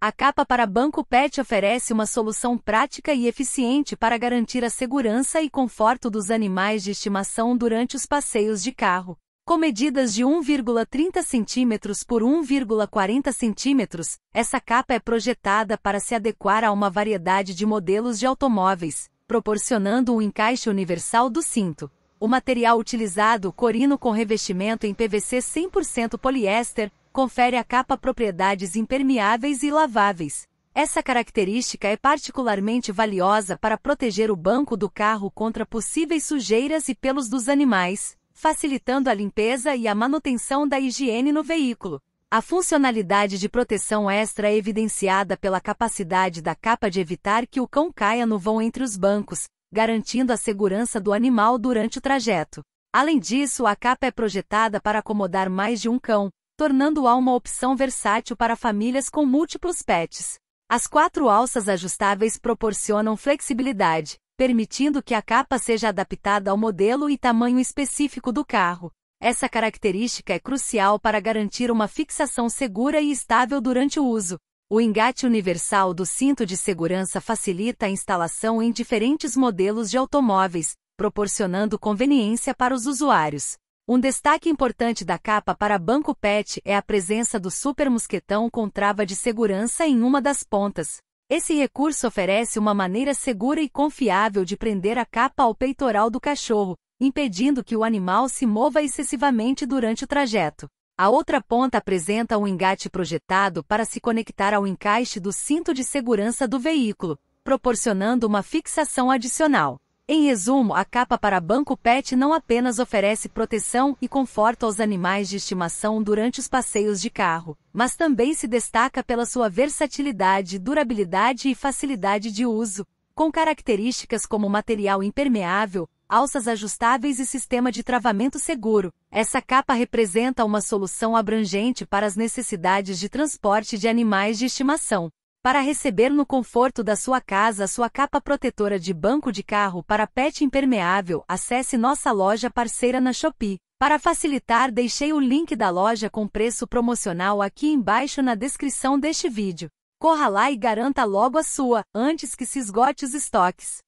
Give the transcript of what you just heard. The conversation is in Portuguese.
A capa para banco PET oferece uma solução prática e eficiente para garantir a segurança e conforto dos animais de estimação durante os passeios de carro. Com medidas de 1,30 cm por 1,40 cm, essa capa é projetada para se adequar a uma variedade de modelos de automóveis, proporcionando um encaixe universal do cinto. O material utilizado, corino com revestimento em PVC 100% poliéster, confere à capa propriedades impermeáveis e laváveis. Essa característica é particularmente valiosa para proteger o banco do carro contra possíveis sujeiras e pelos dos animais, facilitando a limpeza e a manutenção da higiene no veículo. A funcionalidade de proteção extra é evidenciada pela capacidade da capa de evitar que o cão caia no vão entre os bancos, garantindo a segurança do animal durante o trajeto. Além disso, a capa é projetada para acomodar mais de um cão, tornando-a uma opção versátil para famílias com múltiplos pets. As quatro alças ajustáveis proporcionam flexibilidade, permitindo que a capa seja adaptada ao modelo e tamanho específico do carro. Essa característica é crucial para garantir uma fixação segura e estável durante o uso. O engate universal do cinto de segurança facilita a instalação em diferentes modelos de automóveis, proporcionando conveniência para os usuários. Um destaque importante da capa para Banco Pet é a presença do super mosquetão com trava de segurança em uma das pontas. Esse recurso oferece uma maneira segura e confiável de prender a capa ao peitoral do cachorro, impedindo que o animal se mova excessivamente durante o trajeto. A outra ponta apresenta um engate projetado para se conectar ao encaixe do cinto de segurança do veículo, proporcionando uma fixação adicional. Em resumo, a capa para banco pet não apenas oferece proteção e conforto aos animais de estimação durante os passeios de carro, mas também se destaca pela sua versatilidade, durabilidade e facilidade de uso, com características como material impermeável, alças ajustáveis e sistema de travamento seguro. Essa capa representa uma solução abrangente para as necessidades de transporte de animais de estimação para receber no conforto da sua casa sua capa protetora de banco de carro para pet impermeável, acesse nossa loja parceira na Shopee. Para facilitar, deixei o link da loja com preço promocional aqui embaixo na descrição deste vídeo. Corra lá e garanta logo a sua, antes que se esgote os estoques.